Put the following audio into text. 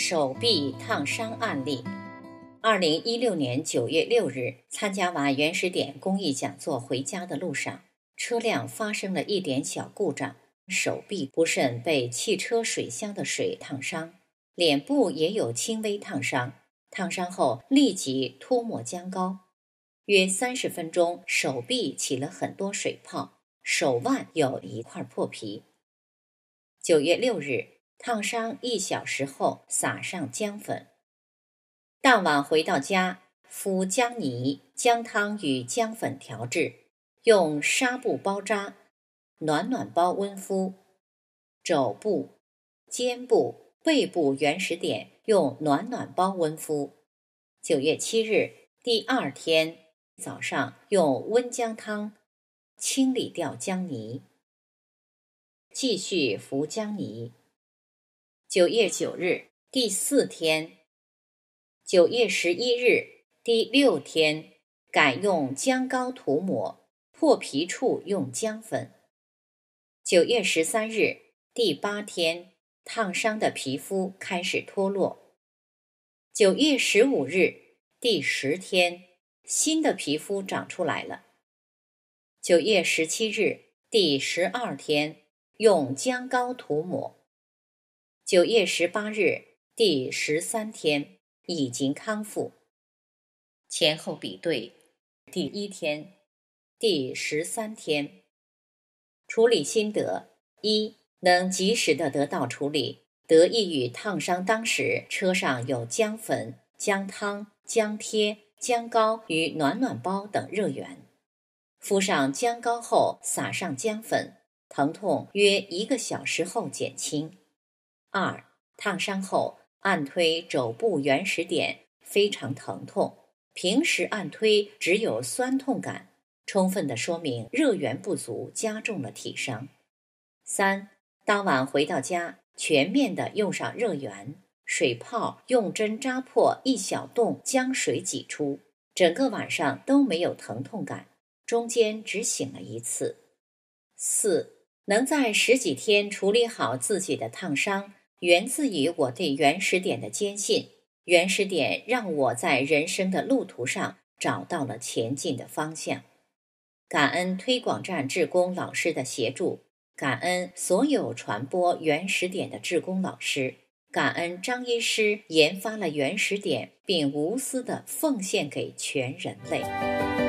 手臂烫伤案例：二零一六年九月六日，参加完原始点公益讲座，回家的路上，车辆发生了一点小故障，手臂不慎被汽车水箱的水烫伤，脸部也有轻微烫伤。烫伤后立即涂抹姜膏，约三十分钟，手臂起了很多水泡，手腕有一块破皮。九月六日。烫伤一小时后，撒上姜粉。当晚回到家，敷姜泥、姜汤与姜粉调制，用纱布包扎，暖暖包温敷肘部、肩部、背部原始点，用暖暖包温敷。九月七日，第二天早上用温姜汤清理掉姜泥，继续敷姜泥。九月九日第四天，九月十一日第六天，改用姜膏涂抹破皮处，用姜粉。九月十三日第八天，烫伤的皮肤开始脱落。九月十五日第十天，新的皮肤长出来了。九月十七日第十二天，用姜膏涂抹。九月十八日，第十三天已经康复。前后比对，第一天，第十三天。处理心得：一、能及时的得到处理，得益于烫伤当时车上有姜粉、姜汤、姜贴、姜膏与暖暖包等热源。敷上姜膏后，撒上姜粉，疼痛约一个小时后减轻。二烫伤后按推肘部原始点非常疼痛，平时按推只有酸痛感，充分的说明热源不足加重了体伤。三当晚回到家，全面的用上热源，水泡用针扎破一小洞，将水挤出，整个晚上都没有疼痛感，中间只醒了一次。四能在十几天处理好自己的烫伤。源自于我对原始点的坚信，原始点让我在人生的路途上找到了前进的方向。感恩推广站志工老师的协助，感恩所有传播原始点的志工老师，感恩张医师研发了原始点，并无私的奉献给全人类。